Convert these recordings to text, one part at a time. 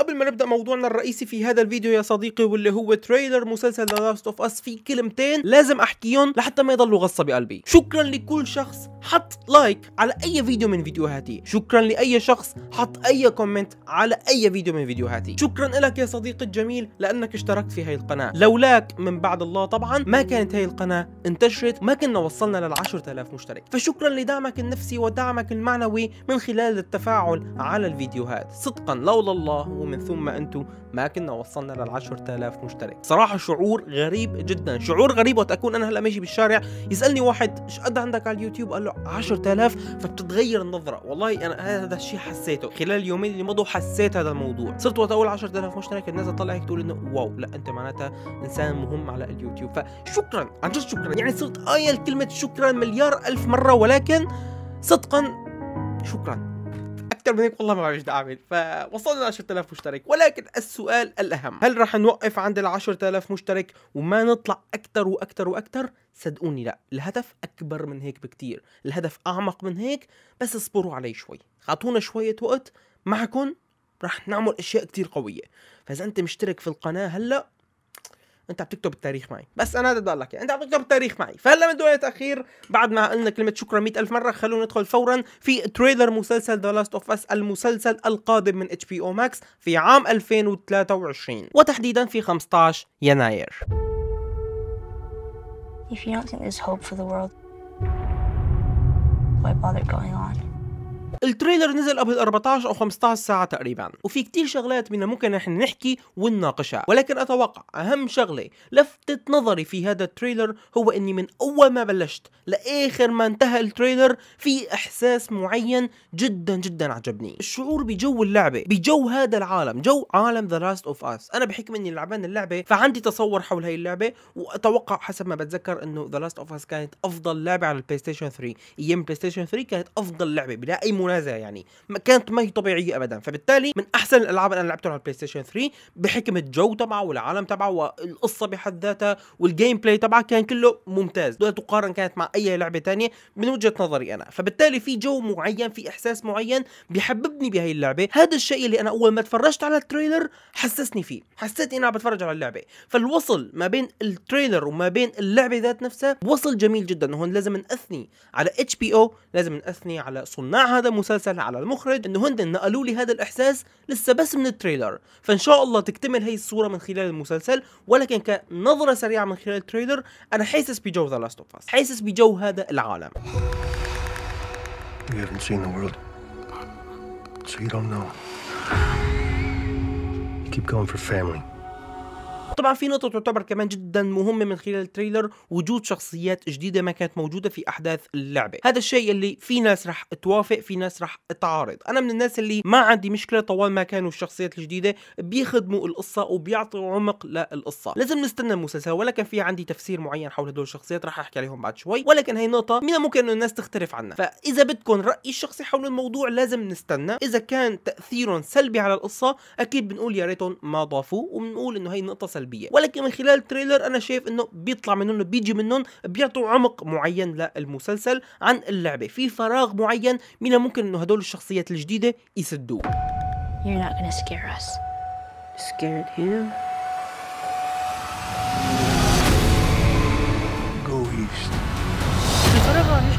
قبل ما نبدا موضوعنا الرئيسي في هذا الفيديو يا صديقي واللي هو تريلر مسلسل ذا لاست اوف اس في كلمتين لازم احكيهم لحتى ما يضلوا غصه بقلبي شكرا لكل شخص حط لايك على اي فيديو من فيديوهاتي شكرا لاي شخص حط اي كومنت على اي فيديو من فيديوهاتي شكرا لك يا صديقي الجميل لانك اشتركت في هاي القناه لولاك من بعد الله طبعا ما كانت هاي القناه انتشرت ما كنا وصلنا لل 10000 مشترك فشكرا لدعمك النفسي ودعمك المعنوي من خلال التفاعل على الفيديوهات صدقا لولا الله ومن ومن ثم انتم ما كنا وصلنا لل 10000 مشترك صراحه شعور غريب جدا شعور غريب وقت اكون انا هلا ماشي بالشارع يسالني واحد ايش قد عندك على اليوتيوب قال له 10000 فبتتغير النظره والله انا هذا الشيء حسيته خلال اليومين اللي مضوا حسيت هذا الموضوع صرت وقت اول 10000 مشترك الناس تطلع هيك تقول انه واو لا انت معناتها انسان مهم على اليوتيوب فشكرا عن جد شكرا يعني صرت قايل كلمه شكرا مليار الف مره ولكن صدقا شكرا اكتر من هيك والله ما بعرف ايش اعمل فوصلنا ل 10000 مشترك ولكن السؤال الاهم هل راح نوقف عند ال 10000 مشترك وما نطلع اكتر واكتر واكتر صدقوني لا الهدف اكبر من هيك بكتير الهدف اعمق من هيك بس اصبروا علي شوي اعطونا شويه وقت معكم رح نعمل اشياء كتير قويه فاذا انت مشترك في القناه هلا انت عم تكتب التاريخ معي بس انا هذا بدي اقول لك انت عم تكتب التاريخ معي فهلا من دون تاخير بعد ما قلنا كلمه شكرا 100000 مره خلونا ندخل فورا في تريلر مسلسل ذا لاست اوف اس المسلسل القادم من اتش بي او ماكس في عام 2023 وتحديدا في 15 يناير If you don't think there's hope for the world, why bother going on? التريلر نزل قبل 14 او 15 ساعه تقريبا وفي كتير شغلات من ممكن نحن نحكي ونناقشها ولكن اتوقع اهم شغله لفتت نظري في هذا التريلر هو اني من اول ما بلشت لاخر ما انتهى التريلر في احساس معين جدا جدا عجبني الشعور بجو اللعبه بجو هذا العالم جو عالم ذا لاست اوف اس انا بحكم اني لعبان اللعبه فعندي تصور حول هي اللعبه واتوقع حسب ما بتذكر انه ذا لاست اوف اس كانت افضل لعبه على البلاي ستيشن 3 ايام بلاي ستيشن 3 كانت افضل لعبه بلا اي منافسه منازع يعني كانت ما هي طبيعيه ابدا فبالتالي من احسن الالعاب اللي انا لعبتها على البلاي ستيشن 3 بحكم الجو تبعه والعالم تبعه والقصه بحد ذاتها والجيم بلاي تبعه كان كله ممتاز لا تقارن كانت مع اي لعبه تانية من وجهه نظري انا فبالتالي في جو معين في احساس معين بحببني بهي اللعبه هذا الشيء اللي انا اول ما تفرجت على التريلر حسسني فيه حسيت اني عم بتفرج على اللعبه فالوصل ما بين التريلر وما بين اللعبه ذات نفسها وصل جميل جدا هون لازم نثني على اتش بي او لازم نثني على صناع هذا المسلسل على المخرج انه هند نقلوا لي هذا الاحساس لسه بس من التريلر فان شاء الله تكتمل هي الصوره من خلال المسلسل ولكن كنظره سريعه من خلال التريلر انا حاسس بجو ذا لاست اوف اس حاسس بجو هذا العالم You keep going for family. طبعا في نقطه تعتبر كمان جدا مهمه من خلال التريلر وجود شخصيات جديده ما كانت موجوده في احداث اللعبه هذا الشيء اللي في ناس رح توافق في ناس رح تعارض انا من الناس اللي ما عندي مشكله طوال ما كانوا الشخصيات الجديده بيخدموا القصه وبيعطوا عمق للقصه لازم نستنى المسلسل ولكن في عندي تفسير معين حول هدول الشخصيات رح احكي عليهم بعد شوي ولكن هي نقطه من الممكن انه الناس تختلف عنها فاذا بدكم رايي الشخصي حول الموضوع لازم نستنى اذا كان تاثيرهم سلبي على القصه اكيد بنقول يا ريتهم ما ضافوا وبنقول انه هي نقطه سلبيه سلبيه ولكن من خلال التريلر انا شايف انه بيطلع منهم بيجي منهم بيعطوا عمق معين للمسلسل عن اللعبه في فراغ معين من ممكن انه هدول الشخصيات الجديده يسدوه You're not gonna scare us. Scared him.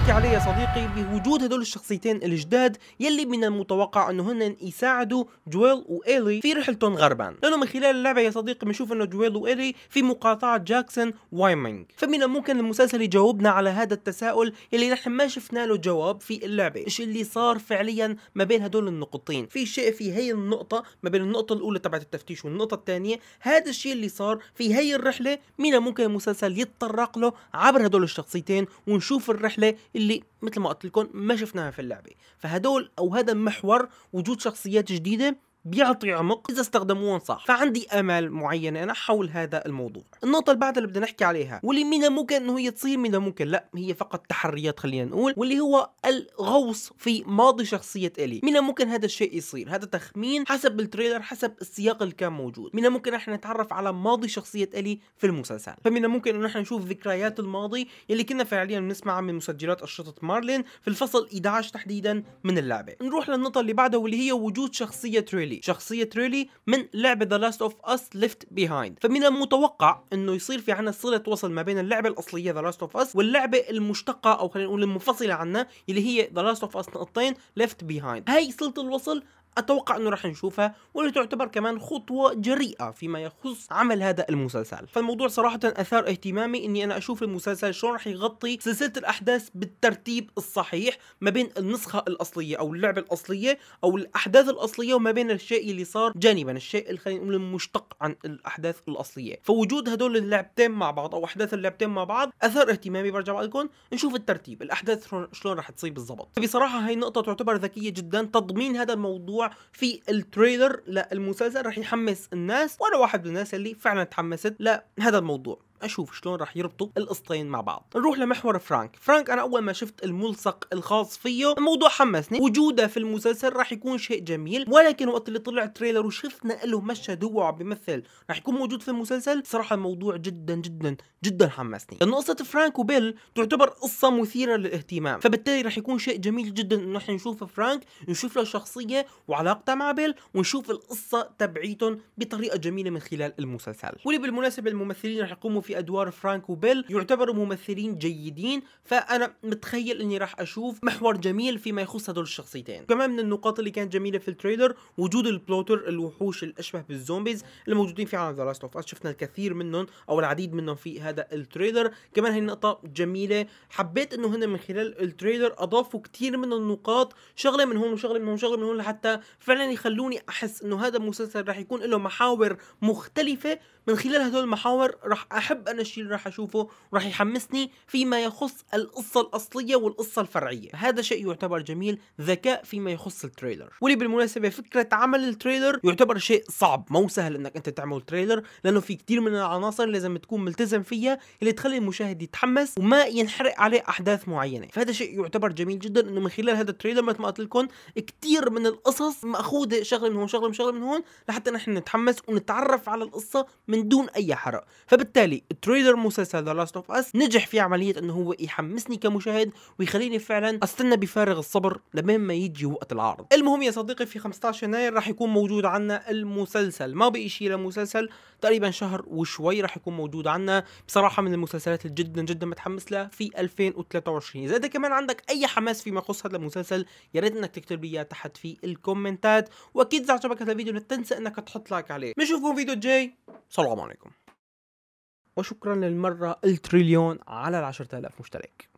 بتحكي عليه يا صديقي بوجود هدول الشخصيتين الجداد يلي من المتوقع انه هن يساعدوا جويل وإيلي في رحلتهم غربا لانه من خلال اللعبة يا صديقي بنشوف انه جويل وإيلي في مقاطعة جاكسون وايمينج فمن الممكن المسلسل يجاوبنا على هذا التساؤل يلي نحن ما شفنا له جواب في اللعبة ايش اللي صار فعليا ما بين هدول النقطتين في شيء في هي النقطة ما بين النقطة الاولى تبعت التفتيش والنقطة الثانية هذا الشيء اللي صار في هي الرحلة من الممكن المسلسل يتطرق له عبر هدول الشخصيتين ونشوف الرحلة اللي مثل ما قلت لكم ما شفناها في اللعبه فهدول او هذا محور وجود شخصيات جديده بيعطي عمق اذا استخدموهم صح فعندي امل معين انا حول هذا الموضوع النقطه اللي بعدها اللي بدنا نحكي عليها واللي من الممكن انه هي تصير من الممكن لا هي فقط تحريات خلينا نقول واللي هو الغوص في ماضي شخصيه الي من الممكن هذا الشيء يصير هذا تخمين حسب التريلر حسب السياق اللي كان موجود من الممكن احنا نتعرف على ماضي شخصيه الي في المسلسل فمن الممكن انه احنا نشوف ذكريات الماضي اللي كنا فعليا بنسمعها من مسجلات اشرطه مارلين في الفصل 11 تحديدا من اللعبه نروح للنقطه اللي بعدها واللي هي وجود شخصيه تريلر ريلي شخصية ريلي من لعبة The Last of Us Left Behind فمن المتوقع انه يصير في عنا صلة وصل ما بين اللعبة الأصلية The Last of Us واللعبة المشتقة أو خلينا نقول المنفصلة عنها اللي هي The Last of Us نقطتين Left Behind هاي صلة الوصل اتوقع انه راح نشوفها واللي تعتبر كمان خطوه جريئه فيما يخص عمل هذا المسلسل فالموضوع صراحه اثار اهتمامي اني انا اشوف المسلسل شلون راح يغطي سلسله الاحداث بالترتيب الصحيح ما بين النسخه الاصليه او اللعبه الاصليه او الاحداث الاصليه وما بين الشيء اللي صار جانبا الشيء اللي خلينا نقول المشتق عن الاحداث الاصليه فوجود هدول اللعبتين مع بعض او احداث اللعبتين مع بعض اثار اهتمامي برجع بقول لكم نشوف الترتيب الاحداث شلون راح تصير بالضبط فبصراحه هي نقطه تعتبر ذكيه جدا تضمين هذا الموضوع في التريلر للمسلسل راح يحمس الناس وانا واحد من الناس اللي فعلا تحمست لهذا الموضوع اشوف شلون راح يربطوا القصتين مع بعض نروح لمحور فرانك فرانك انا اول ما شفت الملصق الخاص فيه الموضوع حمسني وجوده في المسلسل راح يكون شيء جميل ولكن وقت اللي طلع تريلر وشفنا له مشهد هو عم بيمثل راح يكون موجود في المسلسل صراحه الموضوع جدا جدا جدا حمسني لانه قصه فرانك وبيل تعتبر قصه مثيره للاهتمام فبالتالي راح يكون شيء جميل جدا انه احنا نشوف فرانك نشوف له شخصيه وعلاقته مع بيل ونشوف القصه تبعيتهم بطريقه جميله من خلال المسلسل واللي بالمناسبه الممثلين راح يقوموا في ادوار فرانك وبيل يعتبروا ممثلين جيدين فانا متخيل اني راح اشوف محور جميل فيما يخص هدول الشخصيتين كمان من النقاط اللي كانت جميله في التريلر وجود البلوتر الوحوش الاشبه بالزومبيز الموجودين في عالم ذا لاست اوف اس شفنا الكثير منهم او العديد منهم في هذا التريلر كمان هي نقطه جميله حبيت انه هن من خلال التريلر اضافوا كثير من النقاط شغله من هون وشغله من هون وشغله من هون لحتى فعلا يخلوني احس انه هذا المسلسل راح يكون له محاور مختلفه من خلال هدول المحاور راح احب حابب طيب، انا الشيء اللي راح اشوفه وراح يحمسني فيما يخص القصه الاصليه والقصه الفرعيه هذا شيء يعتبر جميل ذكاء فيما يخص التريلر واللي بالمناسبه فكره عمل التريلر يعتبر شيء صعب مو سهل انك انت تعمل تريلر لانه في كثير من العناصر لازم تكون ملتزم فيها اللي تخلي المشاهد يتحمس وما ينحرق عليه احداث معينه فهذا شيء يعتبر جميل جدا انه من خلال هذا التريلر مثل ما قلت لكم كثير من القصص ماخوذه شغله من هون شغله من شغله من هون لحتى نحن نتحمس ونتعرف على القصه من دون اي حرق فبالتالي تريلر مسلسل ذا لاست اوف اس نجح في عمليه انه هو يحمسني كمشاهد ويخليني فعلا استنى بفارغ الصبر لما ما يجي وقت العرض المهم يا صديقي في 15 يناير راح يكون موجود عنا المسلسل ما بقي شيء لمسلسل تقريبا شهر وشوي راح يكون موجود عنا بصراحه من المسلسلات اللي جدا جدا متحمس لها في 2023 اذا كمان عندك اي حماس فيما يخص هذا المسلسل يا ريت انك تكتب لي تحت في الكومنتات واكيد اذا عجبك هذا الفيديو لا تنسى انك تحط لايك عليه بنشوفكم فيديو جاي سلام عليكم وشكرا للمرة التريليون على العشرة آلاف مشترك